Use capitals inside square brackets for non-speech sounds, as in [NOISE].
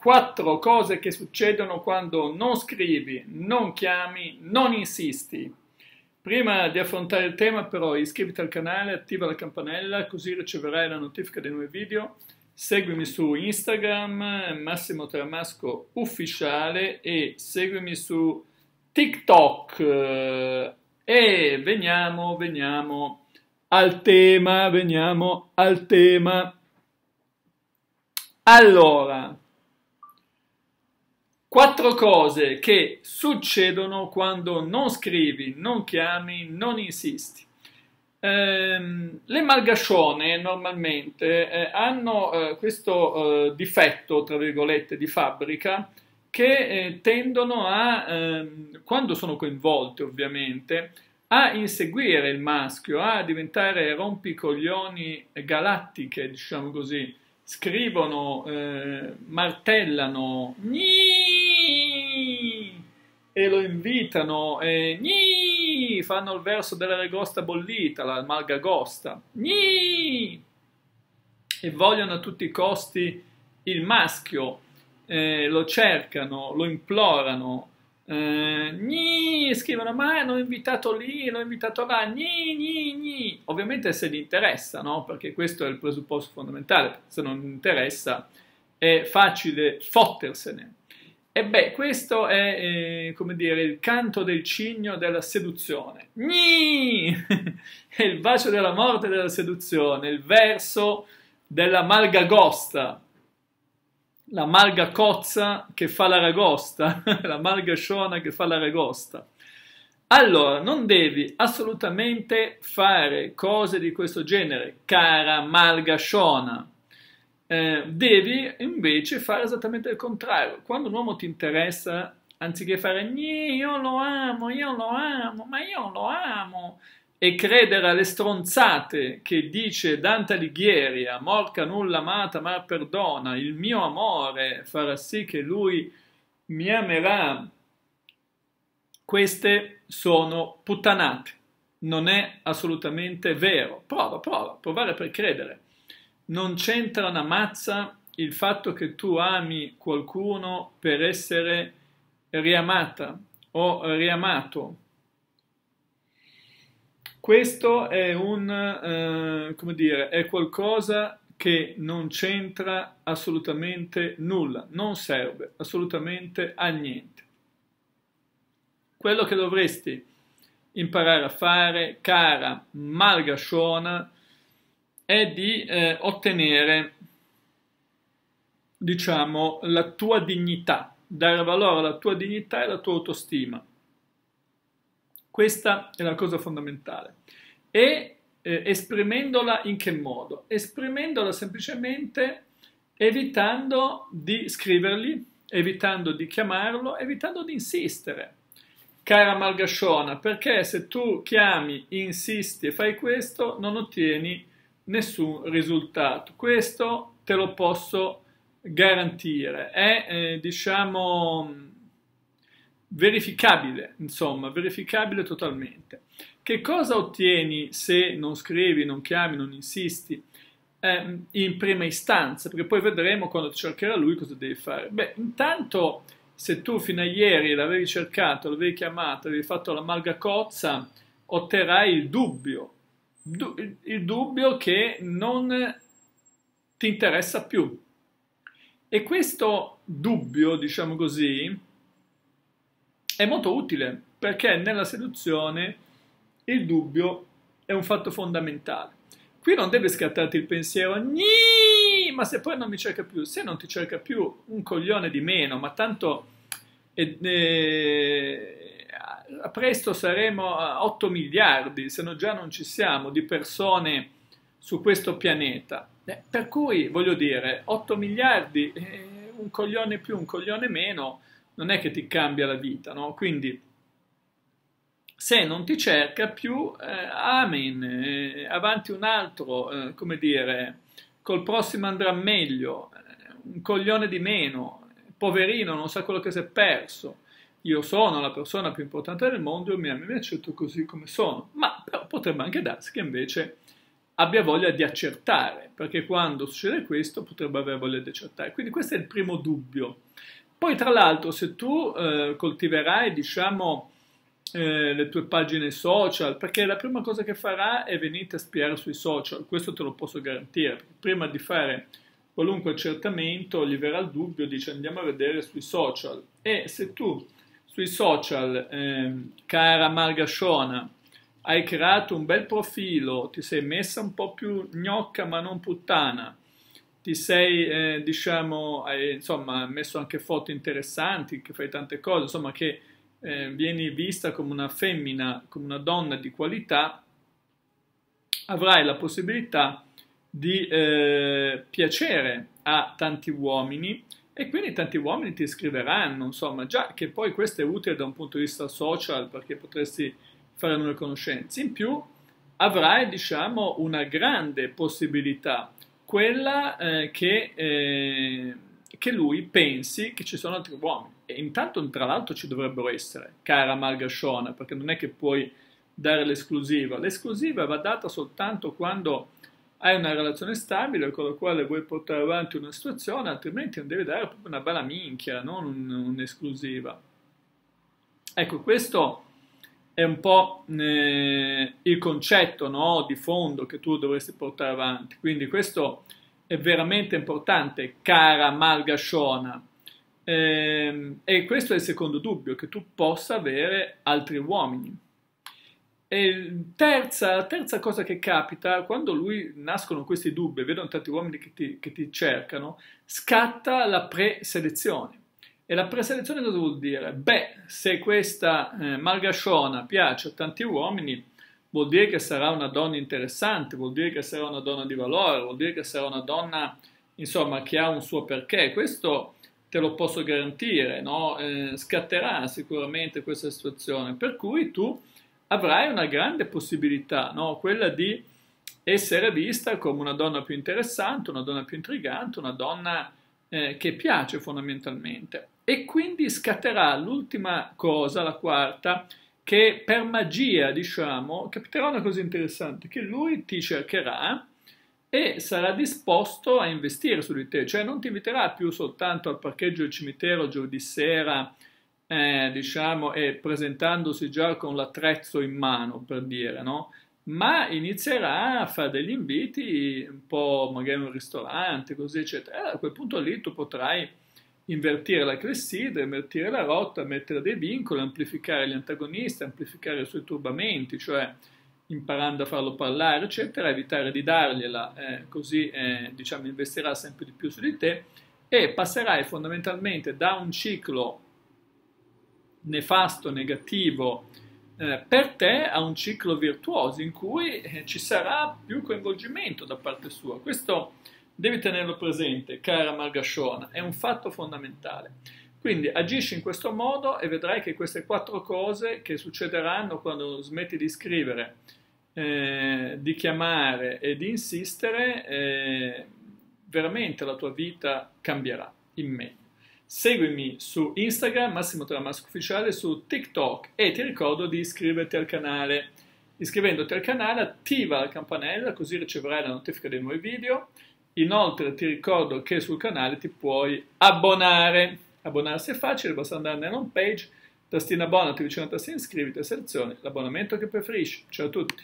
quattro cose che succedono quando non scrivi, non chiami, non insisti. Prima di affrontare il tema però iscriviti al canale, attiva la campanella così riceverai la notifica dei nuovi video. Seguimi su Instagram, Massimo Tramasco Ufficiale e seguimi su TikTok. E veniamo, veniamo al tema, veniamo al tema. Allora, Quattro cose che succedono quando non scrivi, non chiami, non insisti. Ehm, le malgascione normalmente eh, hanno eh, questo eh, difetto, tra virgolette, di fabbrica che eh, tendono a, ehm, quando sono coinvolte ovviamente, a inseguire il maschio, a diventare rompicoglioni galattiche, diciamo così, scrivono, eh, martellano Gnii! e lo invitano e fanno il verso della regosta bollita, la malgagosta Gnii! e vogliono a tutti i costi il maschio, eh, lo cercano, lo implorano, eh, gni, scrivono ma l'ho invitato lì, l'ho invitato là, gni, gni, gni. Ovviamente se gli interessa, no? Perché questo è il presupposto fondamentale, se non interessa è facile fottersene. E beh, questo è, eh, come dire, il canto del cigno della seduzione. Gni! [LAUGHS] è il bacio della morte della seduzione, il verso della malgagosta, la malga cozza che fa la ragosta, [LAUGHS] la malga sciona che fa la ragosta. Allora, non devi assolutamente fare cose di questo genere, cara malga sciona. Eh, devi invece fare esattamente il contrario. Quando un uomo ti interessa, anziché fare io lo amo, io lo amo, ma io lo amo, e credere alle stronzate che dice Dante Alighieri, amorca nulla amata ma perdona, il mio amore farà sì che lui mi amerà, queste sono puttanate, non è assolutamente vero, prova, prova, provare per credere, non c'entra una mazza il fatto che tu ami qualcuno per essere riamata o riamato, questo è un, eh, come dire, è qualcosa che non c'entra assolutamente nulla, non serve assolutamente a niente. Quello che dovresti imparare a fare, cara Malgasciona, è di eh, ottenere, diciamo, la tua dignità, dare valore alla tua dignità e alla tua autostima. Questa è la cosa fondamentale. E eh, esprimendola in che modo? Esprimendola semplicemente evitando di scrivergli, evitando di chiamarlo, evitando di insistere. Cara Malgasciona, perché se tu chiami, insisti e fai questo, non ottieni nessun risultato. Questo te lo posso garantire. È, eh, diciamo, verificabile, insomma, verificabile totalmente. Che cosa ottieni se non scrivi, non chiami, non insisti eh, in prima istanza? Perché poi vedremo quando ti cercherà lui cosa devi fare. Beh, intanto se tu fino a ieri l'avevi cercato, l'avevi chiamato, avevi fatto la malga cozza, otterrai il dubbio, du il dubbio che non ti interessa più. E questo dubbio, diciamo così, è molto utile perché nella seduzione il dubbio è un fatto fondamentale. Qui non deve scattarti il pensiero, ma se poi non mi cerca più, se non ti cerca più un coglione di meno, ma tanto eh, eh, presto saremo a 8 miliardi, se no già non ci siamo, di persone su questo pianeta. Eh, per cui, voglio dire, 8 miliardi, eh, un coglione più, un coglione meno, non è che ti cambia la vita, no? Quindi se non ti cerca più, eh, amen, eh, avanti un altro, eh, come dire, col prossimo andrà meglio, eh, un coglione di meno, poverino, non sa quello che si è perso. Io sono la persona più importante del mondo e mi, mi accetto così come sono, ma però potrebbe anche darsi che invece abbia voglia di accertare, perché quando succede questo potrebbe avere voglia di accertare. Quindi questo è il primo dubbio. Poi tra l'altro se tu eh, coltiverai diciamo eh, le tue pagine social, perché la prima cosa che farà è venire a spiare sui social, questo te lo posso garantire, prima di fare qualunque accertamento gli verrà il dubbio, dice andiamo a vedere sui social e se tu sui social, eh, cara Margasciona, hai creato un bel profilo, ti sei messa un po' più gnocca ma non puttana, ti sei, eh, diciamo, hai, insomma, messo anche foto interessanti, che fai tante cose, insomma, che eh, vieni vista come una femmina, come una donna di qualità, avrai la possibilità di eh, piacere a tanti uomini e quindi tanti uomini ti scriveranno, insomma, già che poi questo è utile da un punto di vista social perché potresti fare nuove conoscenze. In più avrai, diciamo, una grande possibilità quella eh, che, eh, che, lui pensi che ci sono altri uomini. E intanto, tra l'altro, ci dovrebbero essere, cara Margashona, perché non è che puoi dare l'esclusiva. L'esclusiva va data soltanto quando hai una relazione stabile con la quale vuoi portare avanti una situazione, altrimenti non devi dare proprio una bella minchia, non un'esclusiva. Ecco, questo è un po' eh, il concetto no, di fondo che tu dovresti portare avanti. Quindi questo è veramente importante, cara Malgasciona. Eh, e questo è il secondo dubbio che tu possa avere altri uomini. E terza, terza cosa che capita, quando lui nascono questi dubbi, vedono tanti uomini che ti, che ti cercano, scatta la preselezione. E la preselezione cosa vuol dire? Beh, se questa eh, malgasciona piace a tanti uomini, vuol dire che sarà una donna interessante, vuol dire che sarà una donna di valore, vuol dire che sarà una donna, insomma, che ha un suo perché. Questo te lo posso garantire, no? eh, scatterà sicuramente questa situazione, per cui tu avrai una grande possibilità, no? quella di essere vista come una donna più interessante, una donna più intrigante, una donna eh, che piace fondamentalmente e quindi scatterà l'ultima cosa, la quarta, che per magia, diciamo, capiterà una cosa interessante, che lui ti cercherà e sarà disposto a investire su di te, cioè non ti inviterà più soltanto al parcheggio del cimitero giovedì sera, eh, diciamo, e presentandosi già con l'attrezzo in mano, per dire, no? Ma inizierà a fare degli inviti, un po' magari in un ristorante, così, eccetera. E a quel punto lì tu potrai invertire la clessidra, invertire la rotta, mettere dei vincoli, amplificare gli antagonisti, amplificare i suoi turbamenti, cioè imparando a farlo parlare, eccetera, evitare di dargliela, eh, così eh, diciamo investirà sempre di più su di te e passerai fondamentalmente da un ciclo nefasto, negativo eh, per te a un ciclo virtuoso in cui eh, ci sarà più coinvolgimento da parte sua. Questo Devi tenerlo presente, cara Margasciona, è un fatto fondamentale. Quindi agisci in questo modo e vedrai che queste quattro cose che succederanno quando smetti di scrivere, eh, di chiamare e di insistere, eh, veramente la tua vita cambierà in meglio. Seguimi su Instagram, Massimo Tramasco Ufficiale, su TikTok e ti ricordo di iscriverti al canale. Iscrivendoti al canale attiva la campanella così riceverai la notifica dei nuovi video Inoltre ti ricordo che sul canale ti puoi abbonare. Abbonarsi è facile, basta andare nella home page, tastina abbonati vicino a tastina iscriviti e selezioni l'abbonamento che preferisci. Ciao a tutti!